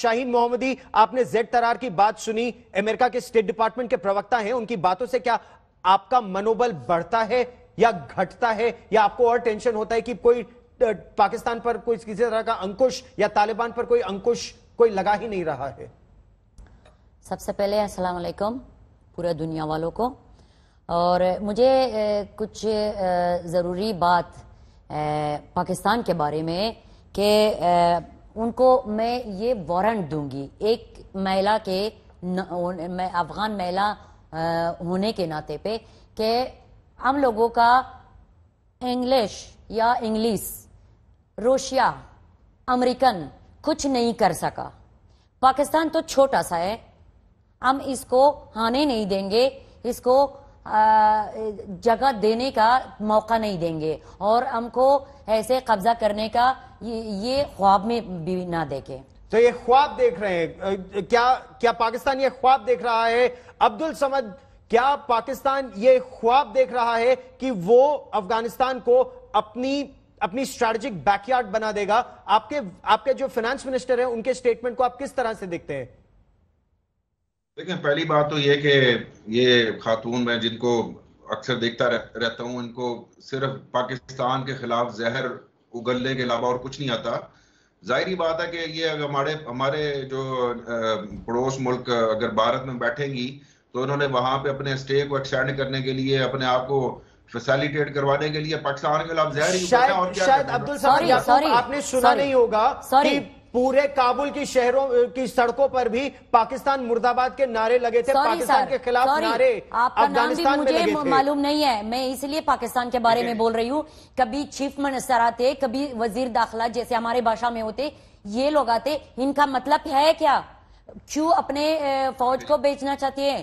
शाहीन मोहम्मदी आपने जेड तरार की बात सुनी अमेरिका के स्टेट डिपार्टमेंट के प्रवक्ता हैं उनकी बातों से क्या आपका मनोबल बढ़ता है या घटता है या आपको और टेंशन होता है कि कोई पाकिस्तान पर कोई किसी तरह का अंकुश या तालिबान पर कोई अंकुश कोई लगा ही नहीं रहा है सबसे पहले असलकम पूरे दुनिया वालों को और मुझे कुछ ज़रूरी बात पाकिस्तान के बारे में कि उनको मैं ये वारंट दूंगी एक महिला के न, मैं अफगान महिला होने के नाते पे कि हम लोगों का इंग्लिश या इंग्लिश रोशिया अमेरिकन कुछ नहीं कर सका पाकिस्तान तो छोटा सा है हम इसको हाने नहीं देंगे इसको जगह देने का मौका नहीं देंगे और हमको ऐसे कब्जा करने का ये, ये ख्वाब में भी ना देखें तो ये ख्वाब देख रहे हैं क्या क्या पाकिस्तान ये ख्वाब देख रहा है अब्दुल समद क्या पाकिस्तान ये ख्वाब देख रहा है कि वो अफगानिस्तान को अपनी अपनी स्ट्रैटेजिक बैकयार्ड बना देगा आपके आपके जो फाइनेंस मिनिस्टर हैं उनके स्टेटमेंट को आप किस तरह से देखते हैं देखिए पहली बात तो ये कि ये खातून मैं जिनको अक्सर देखता रह, रहता हूँ इनको सिर्फ पाकिस्तान के खिलाफ जहर उगलने के अलावा और कुछ नहीं आता जाहरी बात है कि ये हमारे हमारे जो पड़ोस मुल्क अगर भारत में बैठेंगी तो उन्होंने वहां पे अपने स्टे को एक्सटेंड करने के लिए अपने आप को फैसिलिटेट करवाने के लिए पाकिस्तान के खिलाफ जहर ही और क्या शायद अब्दुल सॉरी आपने सुना नहीं होगा पूरे काबुल की शहरों की सड़कों पर भी पाकिस्तान मुर्दाबाद के नारे लगे थे पाकिस्तान के खिलाफ नारे अफगानिस्तान मुझे मालूम नहीं है मैं इसलिए पाकिस्तान के बारे में बोल रही हूँ कभी चीफ मिनिस्टर आते कभी वजीर दाखिला जैसे हमारे भाषा में होते ये लोग आते इनका मतलब है क्या क्यों अपने फौज को बेचना चाहते हैं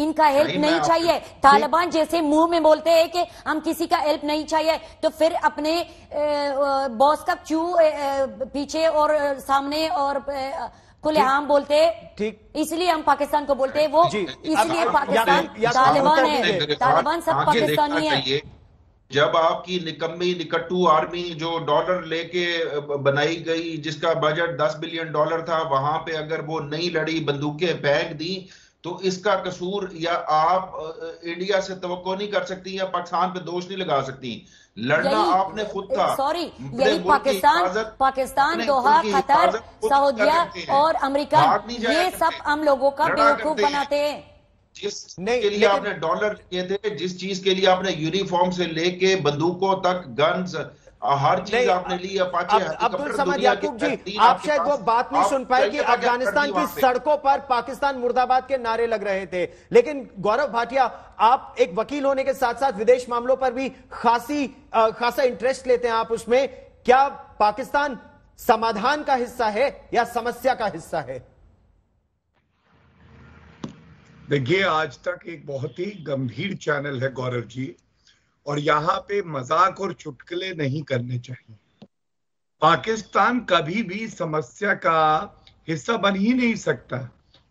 इनका हेल्प नहीं चाहिए तालिबान जैसे मुंह में बोलते हैं कि हम किसी का हेल्प नहीं चाहिए तो फिर अपने बॉस का क्यों पीछे और सामने और खुलेआम बोलते ठीक इसलिए हम पाकिस्तान को बोलते हैं वो इसलिए पाकिस्तान तालिबान है तालिबान सब पाकिस्तानी है जब आपकी निकम्मी निकट्टू आर्मी जो डॉलर लेके बनाई गई जिसका बजट 10 बिलियन डॉलर था वहां पे अगर वो नहीं लड़ी बंदूकें फेंक दी तो इसका कसूर या आप इंडिया से तो नहीं कर सकती या पाकिस्तान पे दोष नहीं लगा सकती लड़ना आपने खुद था सॉरी यही पाकिस्तान पाकिस्तान दोहा कतर सऊदिया और अमेरिका ये सब हम लोगों का बेवकूफ बनाते हैं जिस के लिए आपने डॉलर लिए थे जिस चीज के लिए आपने यूनिफॉर्म से लेके बंदूकों तक गन्स हर चीज आपने ली अपाचे अब, अब्दुल याकूब जी आप शायद वो बात नहीं सुन पाए कि अफगानिस्तान की सड़कों पर पाकिस्तान मुर्दाबाद के नारे लग रहे थे लेकिन गौरव भाटिया आप एक वकील होने के साथ साथ विदेश मामलों पर भी खासी खासा इंटरेस्ट लेते हैं आप उसमें क्या पाकिस्तान समाधान का हिस्सा है या समस्या का हिस्सा है देखिए आज तक एक बहुत ही गंभीर चैनल है गौरव जी और यहाँ पे मजाक और चुटकुले नहीं करने चाहिए पाकिस्तान कभी भी समस्या का हिस्सा बन ही नहीं सकता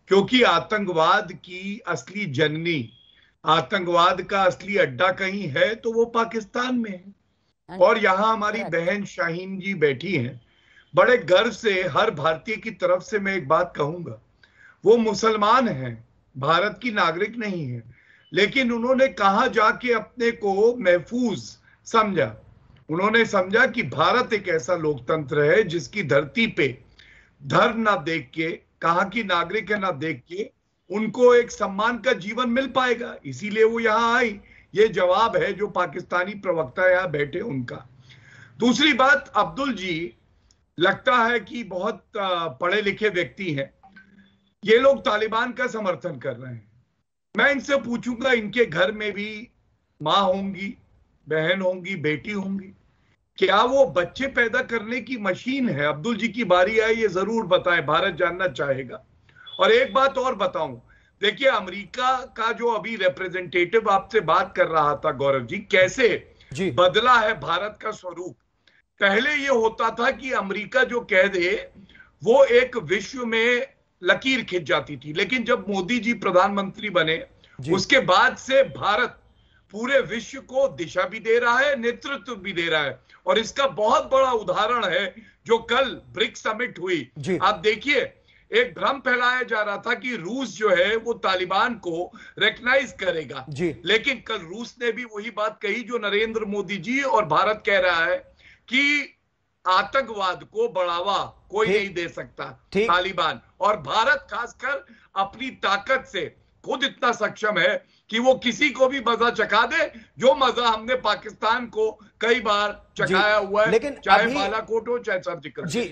क्योंकि आतंकवाद की असली जननी आतंकवाद का असली अड्डा कहीं है तो वो पाकिस्तान में है अच्छा, और यहाँ हमारी अच्छा। बहन शाहीन जी बैठी हैं बड़े गर्व से हर भारतीय की तरफ से मैं एक बात कहूंगा वो मुसलमान हैं भारत की नागरिक नहीं है लेकिन उन्होंने कहा जाके अपने को महफूज समझा उन्होंने समझा कि भारत एक ऐसा लोकतंत्र है जिसकी धरती पे धर्म ना देख के कहा की नागरिक है ना देख के उनको एक सम्मान का जीवन मिल पाएगा इसीलिए वो यहां आई ये जवाब है जो पाकिस्तानी प्रवक्ता यहां बैठे उनका दूसरी बात अब्दुल जी लगता है कि बहुत पढ़े लिखे व्यक्ति हैं ये लोग तालिबान का समर्थन कर रहे हैं मैं इनसे पूछूंगा इनके घर में भी माँ होंगी बहन होंगी बेटी होंगी क्या वो बच्चे पैदा करने की मशीन है अब्दुल जी की बारी आई ये जरूर बताएं भारत जानना चाहेगा और एक बात और बताऊं देखिए अमेरिका का जो अभी रिप्रेजेंटेटिव आपसे बात कर रहा था गौरव जी कैसे जी। बदला है भारत का स्वरूप पहले ये होता था कि अमेरिका जो कह दे वो एक विश्व में लकीर खिंच जाती थी लेकिन जब मोदी जी प्रधानमंत्री बने उसके बाद से भारत पूरे विश्व को दिशा भी दे रहा है नेतृत्व भी दे रहा है और इसका बहुत बड़ा उदाहरण है जो कल ब्रिक्स समिट हुई आप देखिए एक भ्रम फैलाया जा रहा था कि रूस जो है वो तालिबान को रेकनाइज करेगा जी। लेकिन कल रूस ने भी वही बात कही जो नरेंद्र मोदी जी और भारत कह रहा है कि आतंकवाद को बढ़ावा कोई नहीं दे सकता तालिबान और भारत खासकर अपनी ताकत से खुद इतना सक्षम है कि वो किसी को भी मजा चखा दे जो मजा हमने पाकिस्तान को कई बार चखाया हुआ है लेकिन चाहे बालाकोट हो चाहे सर्जिकल जी